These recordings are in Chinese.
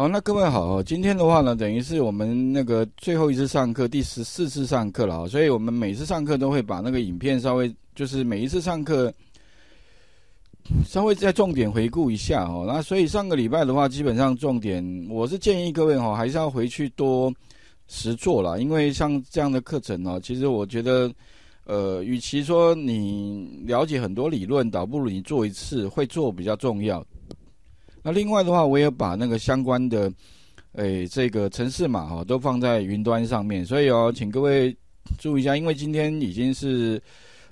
好，那各位好，今天的话呢，等于是我们那个最后一次上课，第十四次上课了所以我们每次上课都会把那个影片稍微，就是每一次上课稍微再重点回顾一下哦。那所以上个礼拜的话，基本上重点，我是建议各位哦，还是要回去多实做了，因为像这样的课程呢，其实我觉得，呃，与其说你了解很多理论，倒不如你做一次会做比较重要。那另外的话，我也把那个相关的，诶，这个城市码哈都放在云端上面，所以哦，请各位注意一下，因为今天已经是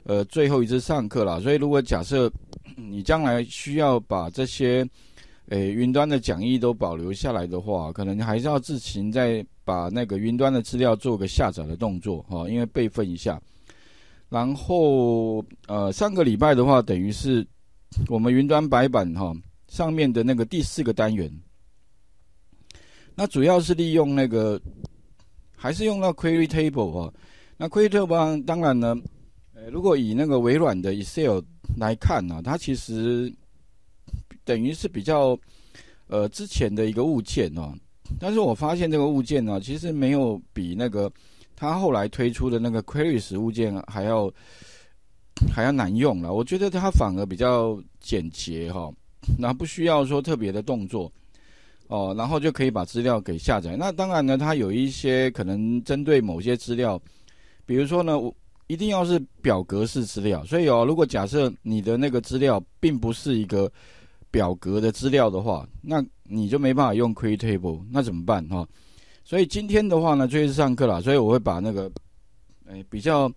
呃最后一次上课了，所以如果假设 你将来需要把这些诶云端的讲义都保留下来的话，可能还是要自行再把那个云端的资料做个下载的动作哈，因为备份一下。然后呃，上个礼拜的话，等于是我们云端白板哈。上面的那个第四个单元，那主要是利用那个，还是用到 Query Table 哦。那 Query Table 当然呢，如果以那个微软的 Excel 来看呢，它其实等于是比较呃之前的一个物件哦。但是我发现这个物件呢，其实没有比那个它后来推出的那个 Query 时物件还要还要难用了。我觉得它反而比较简洁哈。那不需要说特别的动作哦，然后就可以把资料给下载。那当然呢，它有一些可能针对某些资料，比如说呢，我一定要是表格式资料。所以哦，如果假设你的那个资料并不是一个表格的资料的话，那你就没办法用 Create Table。那怎么办哈，所以今天的话呢，就是上课了，所以我会把那个诶比较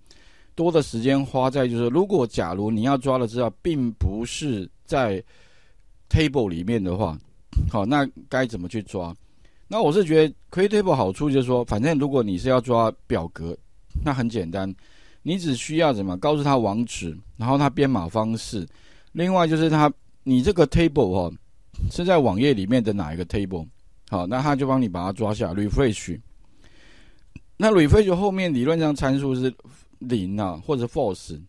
多的时间花在，就是如果假如你要抓的资料并不是在 table 里面的话，好，那该怎么去抓？那我是觉得 c r e t e Table 好处就是说，反正如果你是要抓表格，那很简单，你只需要怎么告诉他网址，然后他编码方式，另外就是他你这个 table 哦是在网页里面的哪一个 table，好，那他就帮你把它抓下 Refresh。那 Refresh 后面理论上参数是零啊，或者 False。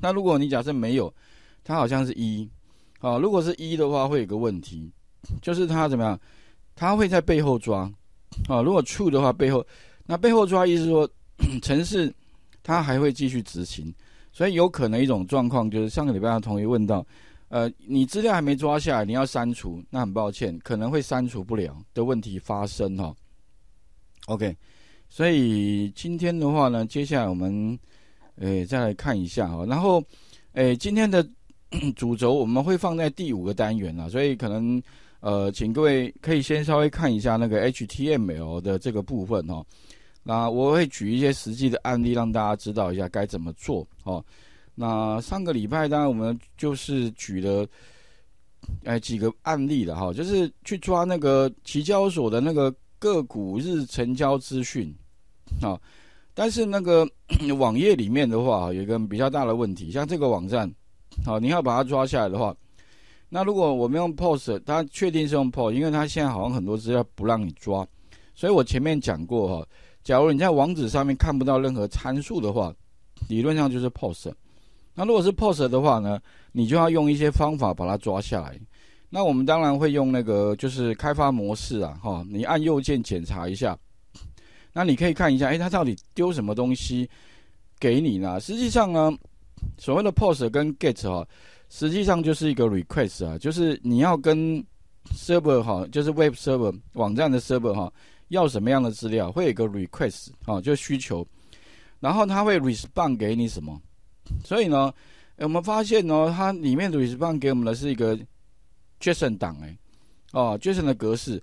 那如果你假设没有，它好像是一。啊，如果是“一”的话，会有个问题，就是他怎么样？他会在背后抓。啊，如果 t u e 的话，背后那背后抓，意思是说，城 市他还会继续执行，所以有可能一种状况就是上个礼拜他同学问到，呃，你资料还没抓下来，你要删除，那很抱歉，可能会删除不了的问题发生哈。OK，所以今天的话呢，接下来我们，诶，再来看一下哦，然后，诶，今天的。主轴我们会放在第五个单元了，所以可能呃，请各位可以先稍微看一下那个 HTML 的这个部分哦。那我会举一些实际的案例让大家知道一下该怎么做哦。那上个礼拜当然我们就是举了哎几个案例的哈，就是去抓那个期交所的那个个股日成交资讯啊，但是那个 网页里面的话，有一个比较大的问题，像这个网站。好，你要把它抓下来的话，那如果我们用 POST，它确定是用 POST，因为它现在好像很多资料不让你抓，所以我前面讲过哈，假如你在网址上面看不到任何参数的话，理论上就是 POST。那如果是 POST 的话呢，你就要用一些方法把它抓下来。那我们当然会用那个就是开发模式啊，哈，你按右键检查一下，那你可以看一下，哎，它到底丢什么东西给你呢？实际上呢？所谓的 POST 跟 GET 哈，实际上就是一个 request 啊，就是你要跟 server 哈，就是 web server 网站的 server 哈，要什么样的资料，会有一个 request 哈，就需求。然后它会 respond 给你什么？所以呢，我们发现呢，它里面的 respond 给我们的是一个 JSON 档哎，哦，JSON 的格式。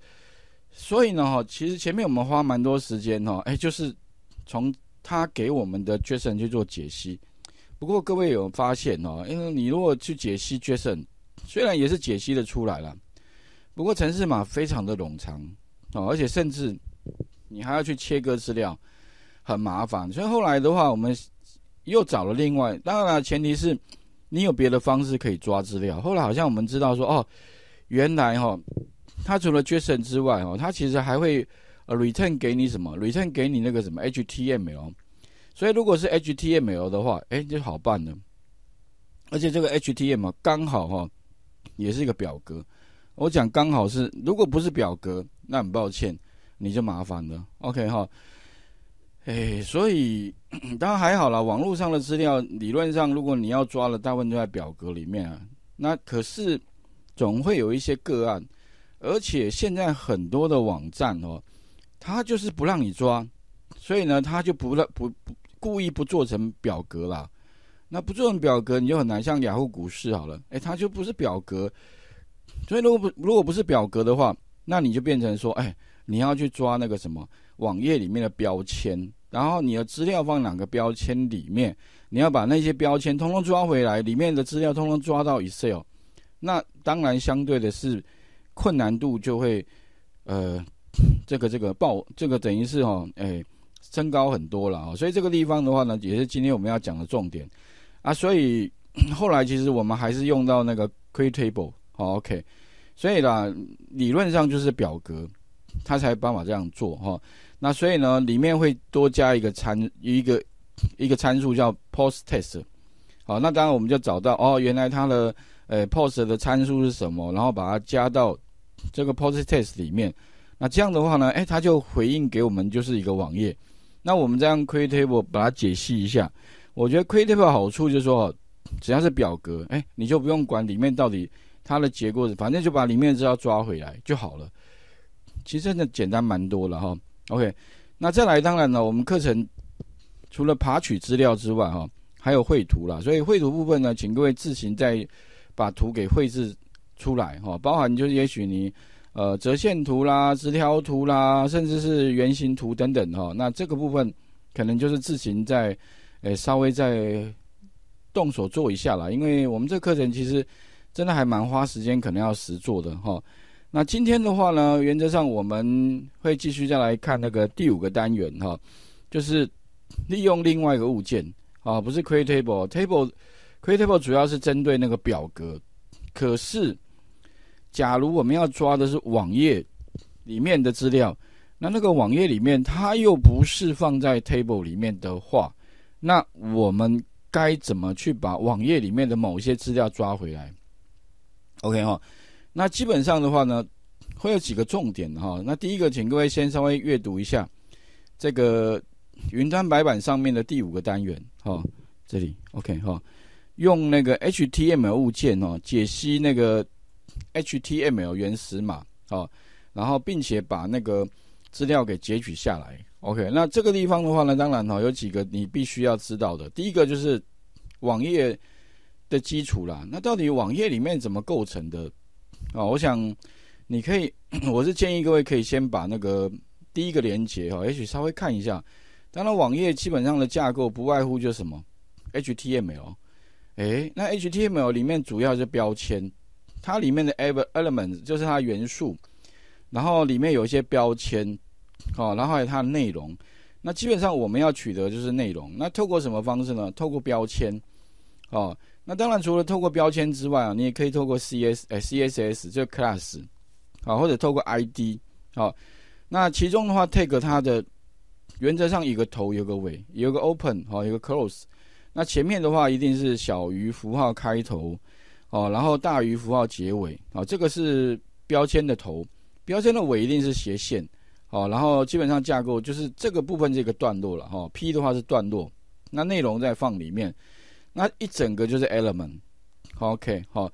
所以呢哈，其实前面我们花蛮多时间哈，哎，就是从它给我们的 JSON 去做解析。不过各位有发现哦，因为你如果去解析 JSON，虽然也是解析的出来了，不过程式码非常的冗长哦，而且甚至你还要去切割资料，很麻烦。所以后来的话，我们又找了另外，当然了，前提是你有别的方式可以抓资料。后来好像我们知道说，哦，原来哈，它除了 JSON 之外哦，它其实还会呃 return 给你什么？return 给你那个什么 HTML 哦。所以如果是 HTML 的话，哎，就好办了。而且这个 HTML 刚好哈，也是一个表格。我讲刚好是，如果不是表格，那很抱歉，你就麻烦了。OK 哈，哎，所以 当然还好了。网络上的资料理论上，如果你要抓了，大部分都在表格里面啊。那可是总会有一些个案，而且现在很多的网站哦，它就是不让你抓，所以呢，它就不让不不。故意不做成表格啦，那不做成表格，你就很难像雅虎股市好了，哎，它就不是表格，所以如果如果不是表格的话，那你就变成说，哎，你要去抓那个什么网页里面的标签，然后你的资料放哪个标签里面，你要把那些标签通通抓回来，里面的资料通通抓到 Excel，那当然相对的是困难度就会，呃，这个这个报这个等于是哦，哎。增高很多了啊，所以这个地方的话呢，也是今天我们要讲的重点啊。所以 后来其实我们还是用到那个 c r e a t table，好，OK。所以啦，理论上就是表格，它才办法这样做哈。那所以呢，里面会多加一个参，一个一个参数叫 post test。好，那当然我们就找到哦，原来它的呃 post 的参数是什么，然后把它加到这个 post test 里面。那这样的话呢，哎，它就回应给我们就是一个网页。那我们再用 create table 它解析一下，我觉得 create table 好处就是说，只要是表格，哎，你就不用管里面到底它的结构，反正就把里面的资料抓回来就好了。其实真的简单蛮多了哈。OK，那再来，当然了，我们课程除了爬取资料之外，哈，还有绘图啦。所以绘图部分呢，请各位自行再把图给绘制出来哈，包含就是也许你。呃，折线图啦、直条图啦，甚至是圆形图等等哈。那这个部分可能就是自行在，呃，稍微再动手做一下啦。因为我们这课程其实真的还蛮花时间，可能要实做的哈。那今天的话呢，原则上我们会继续再来看那个第五个单元哈，就是利用另外一个物件啊，不是 Create Table Table Create Table 主要是针对那个表格，可是。假如我们要抓的是网页里面的资料，那那个网页里面它又不是放在 table 里面的话，那我们该怎么去把网页里面的某些资料抓回来？OK 哈，那基本上的话呢，会有几个重点哈。那第一个，请各位先稍微阅读一下这个云端白板上面的第五个单元哈。这里 OK 哈，用那个 HTML 物件哈解析那个。HTML 原始码哦，然后并且把那个资料给截取下来。OK，那这个地方的话呢，当然哈，有几个你必须要知道的。第一个就是网页的基础啦。那到底网页里面怎么构成的？哦，我想你可以，我是建议各位可以先把那个第一个连接哈，也许稍微看一下。当然，网页基本上的架构不外乎就是什么 HTML。哎，那 HTML 里面主要是标签。它里面的 e v e r element 就是它的元素，然后里面有一些标签，哦，然后还有它的内容。那基本上我们要取得就是内容，那透过什么方式呢？透过标签，哦，那当然除了透过标签之外啊，你也可以透过 CSS 就 class 好，或者透过 ID 好。那其中的话，take 它的原则上有个头，有个尾，有个 open 好，有个 close。那前面的话一定是小于符号开头。哦，然后大于符号结尾，哦，这个是标签的头，标签的尾一定是斜线，哦，然后基本上架构就是这个部分是一个段落了哈，P 的话是段落，那内容再放里面，那一整个就是 element，OK，好，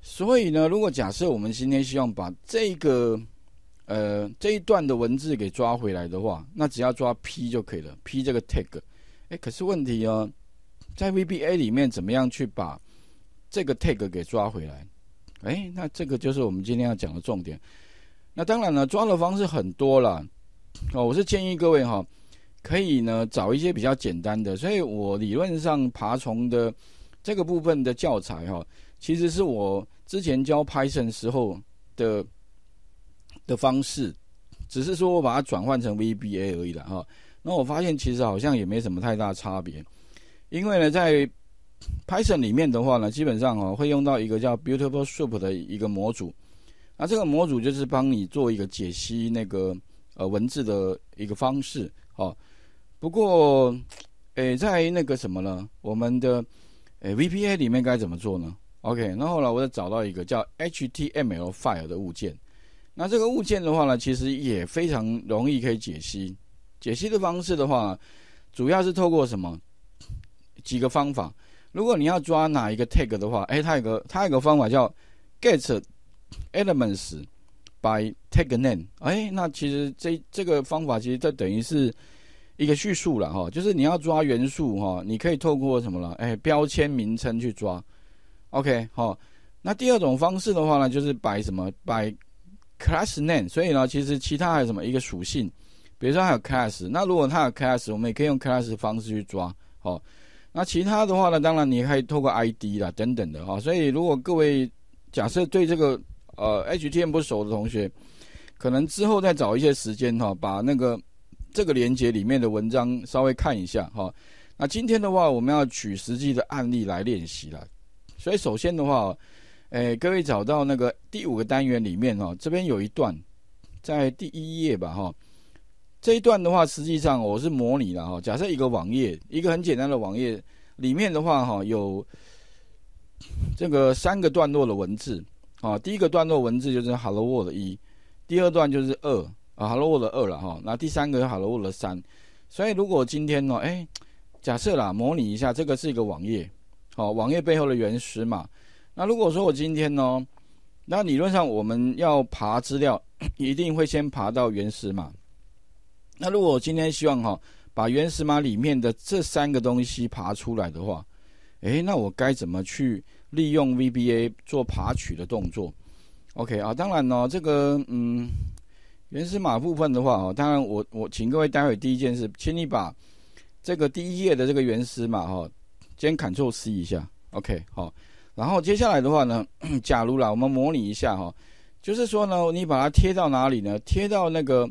所以呢，如果假设我们今天希望把这个，呃，这一段的文字给抓回来的话，那只要抓 P 就可以了，P 这个 tag，哎，可是问题哦，在 VBA 里面怎么样去把这个 tag 给抓回来，哎，那这个就是我们今天要讲的重点。那当然了，抓的方式很多了，哦，我是建议各位哈，可以呢找一些比较简单的。所以我理论上爬虫的这个部分的教材哈，其实是我之前教 Python 时候的的方式，只是说我把它转换成 VBA 而已了哈。那我发现其实好像也没什么太大差别，因为呢在 Python 里面的话呢，基本上哦会用到一个叫 Beautiful Soup 的一个模组，那这个模组就是帮你做一个解析那个呃文字的一个方式哦。不过，诶在那个什么呢，我们的诶 VPA 里面该怎么做呢？OK，那后来我再找到一个叫 HTML File 的物件，那这个物件的话呢，其实也非常容易可以解析。解析的方式的话，主要是透过什么几个方法。如果你要抓哪一个 tag 的话，哎，它有个它有个方法叫 get elements by tag name。哎，那其实这这个方法其实就等于是一个叙述了哈，就是你要抓元素哈，你可以透过什么了？哎，标签名称去抓。OK 好。那第二种方式的话呢，就是摆什么摆 class name。所以呢，其实其他还有什么一个属性，比如说还有 class。那如果它有 class，我们也可以用 class 方式去抓。好。那其他的话呢？当然，你可以透过 ID 啦，等等的哈。所以，如果各位假设对这个呃 HTML 不熟的同学，可能之后再找一些时间哈，把那个这个连接里面的文章稍微看一下哈。那今天的话，我们要取实际的案例来练习了。所以，首先的话，哎，各位找到那个第五个单元里面哈，这边有一段在第一页吧哈。这一段的话，实际上我是模拟了哈。假设一个网页，一个很简单的网页，里面的话哈有这个三个段落的文字啊。第一个段落文字就是 Hello World 一，第二段就是二啊，Hello World 二了哈。那第三个 Hello World 三。所以如果今天呢，哎，假设啦，模拟一下，这个是一个网页，好，网页背后的原始码。那如果说我今天呢，那理论上我们要爬资料，一定会先爬到原始码。那如果我今天希望哈把原始码里面的这三个东西爬出来的话，哎，那我该怎么去利用 VBA 做爬取的动作？OK 啊，当然呢，这个嗯，原始码部分的话哦，当然我我请各位待会第一件事，请你把这个第一页的这个原始码哈先 Ctrl C 一下，OK 好。然后接下来的话呢，假如啦，我们模拟一下哈，就是说呢，你把它贴到哪里呢？贴到那个。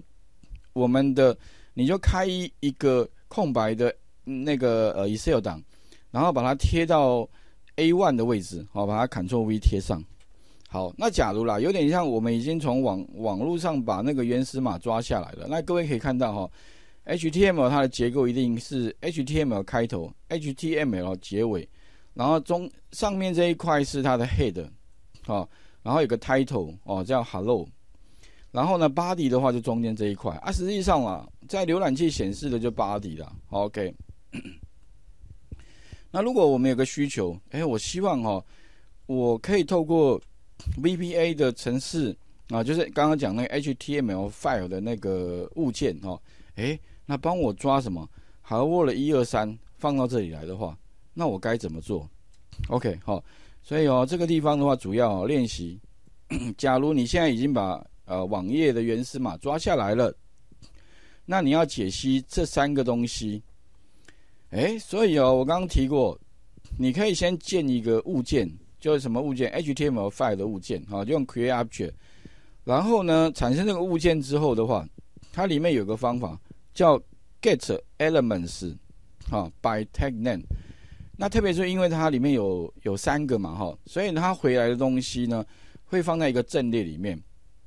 我们的你就开一个空白的那个呃 Excel 档，然后把它贴到 a one 的位置，好把它 Ctrl V 贴上。好，那假如啦，有点像我们已经从网网络上把那个原始码抓下来了。那各位可以看到哈，HTML 它的结构一定是 HTML 开头，HTML 结尾，然后中上面这一块是它的 head，好，然后有个 title 哦，叫 Hello。然后呢，body 的话就中间这一块啊。实际上啊，在浏览器显示的就 body 的，OK。那如果我们有个需求，哎，我希望哈，我可以透过 VBA 的城市啊，就是刚刚讲那个 HTML file 的那个物件哈，哎，那帮我抓什么，还握了一二三放到这里来的话，那我该怎么做？OK，好，所以哦，这个地方的话主要练习。假如你现在已经把呃，网页的源码抓下来了，那你要解析这三个东西，哎，所以哦，我刚刚提过，你可以先建一个物件，就是什么物件？HTML file 的物件，哈，用 create object，然后呢，产生这个物件之后的话，它里面有个方法叫 get elements，哈，by tag name。那特别是因为它里面有有三个嘛，哈，所以它回来的东西呢，会放在一个阵列里面。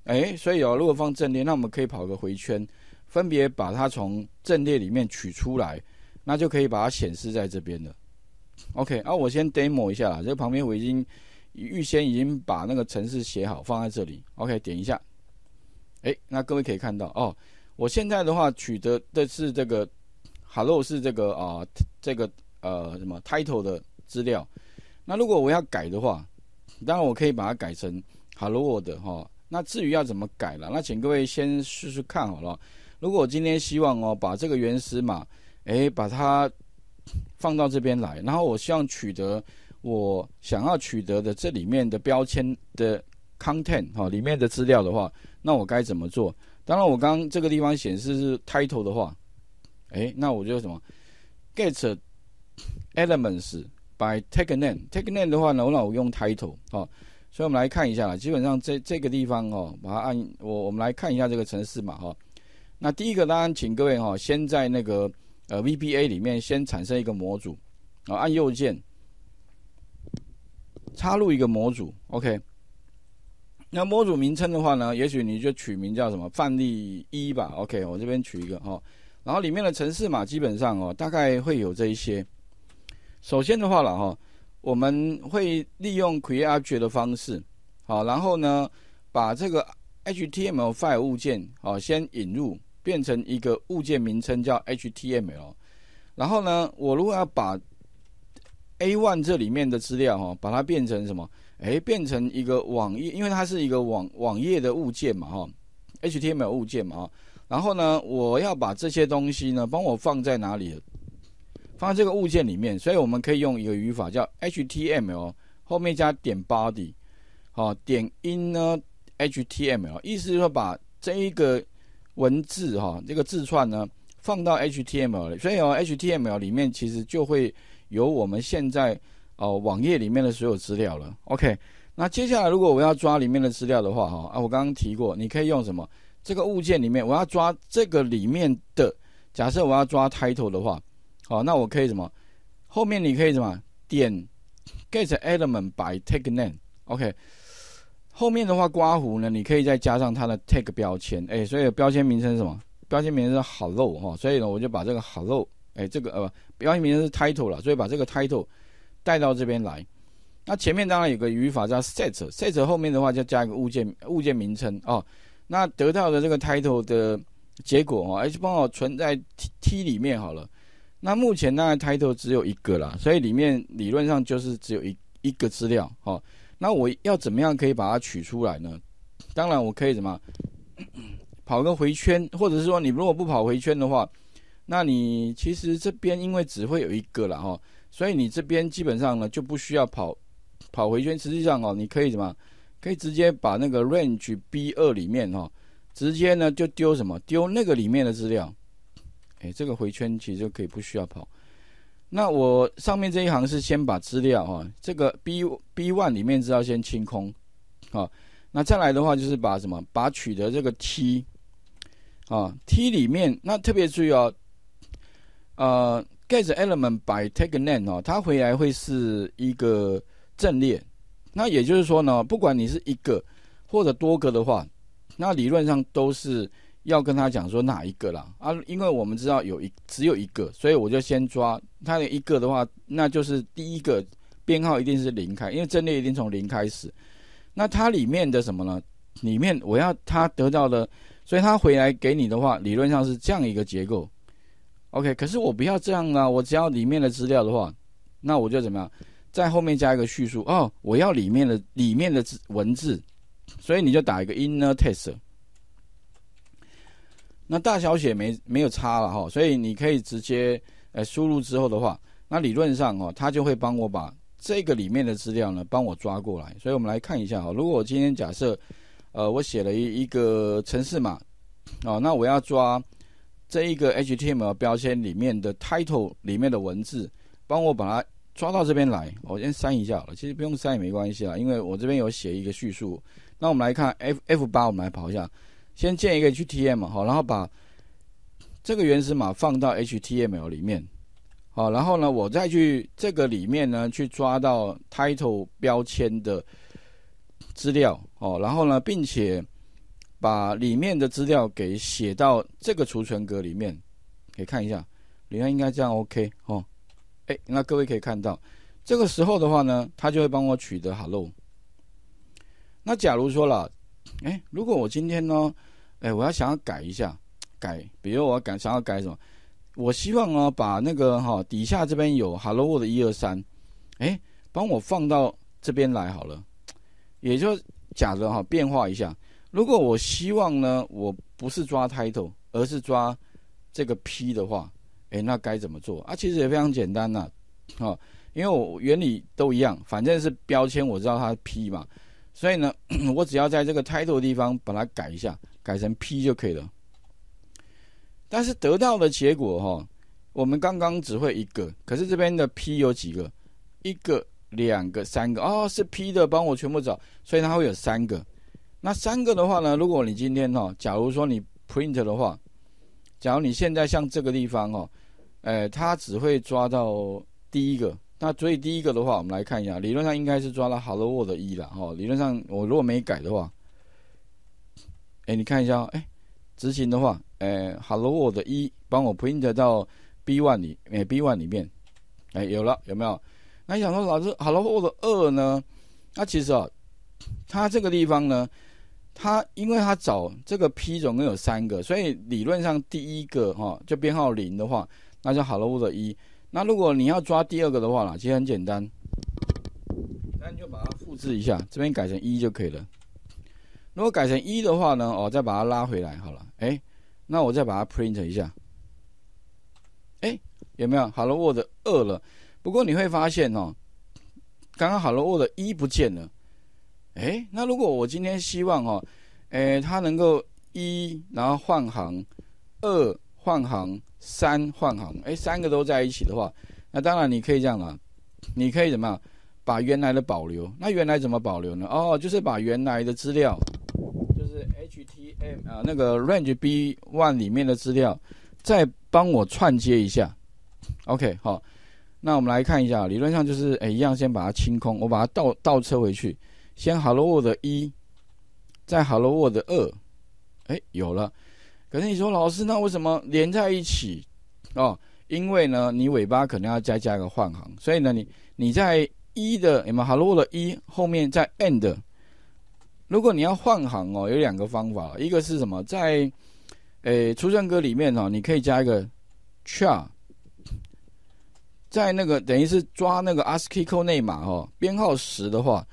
哎，所以哦，如果放阵列，那我们可以跑个回圈，分别把它从阵列里面取出来，那就可以把它显示在这边了。OK，啊，我先 demo 一下啦。这旁边我已经预先已经把那个程式写好，放在这里。OK，点一下，哎，那各位可以看到哦，我现在的话取得的是这个 “hello” 是这个啊，这个呃什么 title 的资料。那如果我要改的话，当然我可以把它改成 “hello” 的哈。那至于要怎么改了，那请各位先试试看好了。如果我今天希望哦把这个原始码，哎，把它放到这边来，然后我希望取得我想要取得的这里面的标签的 content 哈里面的资料的话，那我该怎么做？当然，我刚这个地方显示是 title 的话，哎，那我就什么 get elements by tag name，tag name 的话呢，我用 title 啊。所以我们来看一下了，基本上这这个地方哦，把它按我我们来看一下这个城市码哈。那第一个当然，请各位哈，先在那个呃 VBA 里面先产生一个模组，然后按右键插入一个模组，OK。那模组名称的话呢，也许你就取名叫什么范例一吧，OK。我这边取一个哈，然后里面的城市码基本上哦，大概会有这一些。首先的话了哈。我们会利用 create object 的方式，好，然后呢，把这个 HTML file 物件，好，先引入，变成一个物件名称叫 HTML。然后呢，我如果要把 A one 这里面的资料，哈，把它变成什么？哎，变成一个网页，因为它是一个网网页的物件嘛，哈，HTML 物件嘛。然后呢，我要把这些东西呢，帮我放在哪里？放在这个物件里面，所以我们可以用一个语法叫 HTML 后面加点 body，好，点 in 呢 HTML，意思就是说把这一个文字哈，这个字串呢放到 HTML 里，所以哦，HTML 里面其实就会有我们现在哦网页里面的所有资料了。OK，那接下来如果我要抓里面的资料的话，哈，啊，我刚刚提过，你可以用什么？这个物件里面，我要抓这个里面的，假设我要抓 title 的话。好，那我可以什么？后面你可以什么？点 get element by tag name，OK。后面的话刮胡呢，你可以再加上它的 tag 标签，哎，所以标签名称什么？标签名称是 hello 哈，所以呢，我就把这个 hello，哎，这个呃，标签名称是 title 了，所以把这个 title 带到这边来。那前面当然有个语法叫 set，set 后面的话就加一个物件物件名称哦。那得到的这个 title 的结果哦，哎，就帮我存在 t t 里面好了。那目前那个 title 只有一个啦，所以里面理论上就是只有一一个资料。好，那我要怎么样可以把它取出来呢？当然我可以怎么 跑个回圈，或者是说你如果不跑回圈的话，那你其实这边因为只会有一个了哈，所以你这边基本上呢就不需要跑跑回圈。实际上哦，你可以什么可以直接把那个 range B 二里面哈，直接呢就丢什么丢那个里面的资料。哎，这个回圈其实就可以不需要跑。那我上面这一行是先把资料啊，这个 b b one 里面资料先清空，啊，那再来的话就是把什么，把取得这个 t，啊 t 里面，那特别注意哦，呃，get element by tag name 哦，它回来会是一个阵列，那也就是说呢，不管你是一个或者多个的话，那理论上都是。要跟他讲说哪一个啦啊？因为我们知道有一只有一个，所以我就先抓他的一个的话，那就是第一个编号一定是零开，因为阵列一定从零开始。那它里面的什么呢？里面我要它得到的，所以它回来给你的话，理论上是这样一个结构。OK，可是我不要这样啊，我只要里面的资料的话，那我就怎么样，在后面加一个叙述哦，我要里面的里面的字文字，所以你就打一个 inner t e s t 那大小写没没有差了哈，所以你可以直接呃输入之后的话，那理论上哦，它就会帮我把这个里面的资料呢帮我抓过来。所以我们来看一下哈，如果我今天假设呃我写了一一个城市码哦，那我要抓这一个 HTML 标签里面的 title 里面的文字，帮我把它抓到这边来。我先删一下好了，其实不用删也没关系啦，因为我这边有写一个叙述。那我们来看 F F 八，我们来跑一下。先建一个 HTML 好，然后把这个原始码放到 HTML 里面，好，然后呢，我再去这个里面呢，去抓到 title 标签的资料，哦，然后呢，并且把里面的资料给写到这个储存格里面，可以看一下，里面应该这样 OK 哦，哎，那各位可以看到，这个时候的话呢，它就会帮我取得 Hello。那假如说了。哎，如果我今天呢，哎，我要想要改一下，改，比如我要改，想要改什么？我希望啊，把那个哈底下这边有 Hello 的一二三，哎，帮我放到这边来好了。也就假的哈，变化一下。如果我希望呢，我不是抓 Title，而是抓这个 P 的话，哎，那该怎么做啊？其实也非常简单呐，哈，因为我原理都一样，反正是标签我知道它 P 嘛。所以呢，我只要在这个 title 地方把它改一下，改成 p 就可以了。但是得到的结果哈，我们刚刚只会一个，可是这边的 p 有几个？一个、两个、三个哦，是 p 的，帮我全部找。所以它会有三个。那三个的话呢，如果你今天哈，假如说你 print 的话，假如你现在像这个地方哦，哎，它只会抓到第一个。那所以第一个的话，我们来看一下，理论上应该是抓了 hello world 一了哈。理论上我如果没改的话，哎，你看一下，哎，执行的话，哎，hello world 一帮我 print 到 b one 里，哎，b one 里面，哎，有了，有没有？那你想说老师 hello world 二呢？那其实啊，它这个地方呢，它因为它找这个 p 总共有三个，所以理论上第一个哈就编号零的话，那就 hello world 一。那如果你要抓第二个的话啦，其实很简单，那你就把它复制一下，这边改成一就可以了。如果改成一的话呢，哦，再把它拉回来好了。哎，那我再把它 print 一下，哎，有没有？Hello World 二了。不过你会发现哦，刚刚 Hello World 一不见了。哎，那如果我今天希望哦，哎，它能够一，然后换行二。换行三换行，哎，三个都在一起的话，那当然你可以这样了，你可以怎么样？把原来的保留，那原来怎么保留呢？哦，就是把原来的资料，就是 HTML 啊，那个 Range b one 里面的资料，再帮我串接一下。OK，好，那我们来看一下，理论上就是哎，一样先把它清空，我把它倒倒车回去，先 Hello World 一，再 Hello World 二，哎，有了。可是你说老师，那为什么连在一起？哦，因为呢，你尾巴可能要再加一个换行，所以呢，你你在一的，你们 Hello 的一后面在 End，如果你要换行哦，有两个方法，一个是什么，在诶，出生歌里面哦，你可以加一个 char，在那个等于是抓那个 ASCII 内码哦，编号十的话，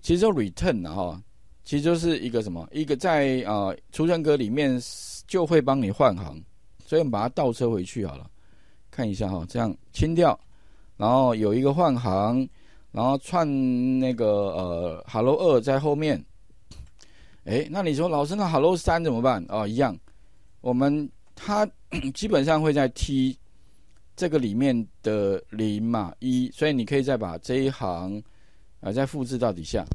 其实叫 return 哈。其实就是一个什么，一个在啊，出生格里面就会帮你换行，所以我们把它倒车回去好了，看一下哈，这样清掉，然后有一个换行，然后串那个呃，hello 二在后面，哎，那你说老师那 hello 三怎么办哦，一样，我们它基本上会在 T 这个里面的零嘛一，所以你可以再把这一行啊再复制到底下。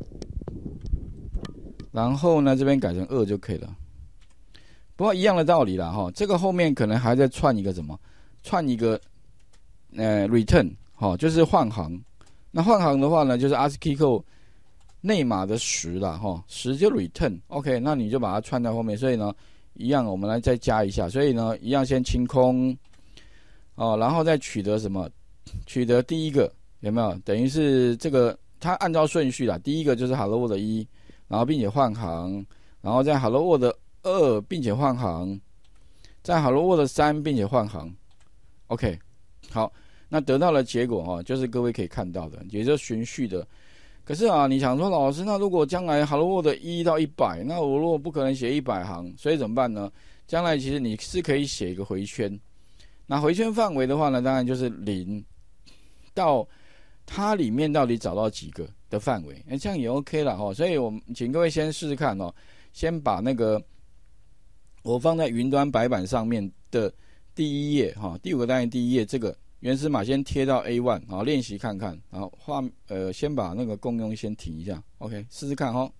然后呢，这边改成二就可以了。不过一样的道理了哈，这个后面可能还在串一个什么，串一个呃 return 哈，就是换行。那换行的话呢，就是 ASCII code 内码的十了哈，十就 return。OK，那你就把它串在后面。所以呢，一样我们来再加一下。所以呢，一样先清空哦，然后再取得什么？取得第一个有没有？等于是这个它按照顺序啦，第一个就是 Hello 的一。然后并且换行，然后在 Hello World 二并且换行，在 Hello World 三并且换行，OK，好，那得到的结果哈，就是各位可以看到的，也是循序的。可是啊，你想说老师，那如果将来 Hello World 一到一百，那我如果不可能写一百行，所以怎么办呢？将来其实你是可以写一个回圈，那回圈范围的话呢，当然就是零到它里面到底找到几个。的范围，那这样也 OK 了哈，所以，我们请各位先试试看哦，先把那个我放在云端白板上面的第一页哈，第五个单元第一页这个原始码先贴到 A one，啊，练习看看，然后画，呃，先把那个共用先停一下，OK，试试看哈。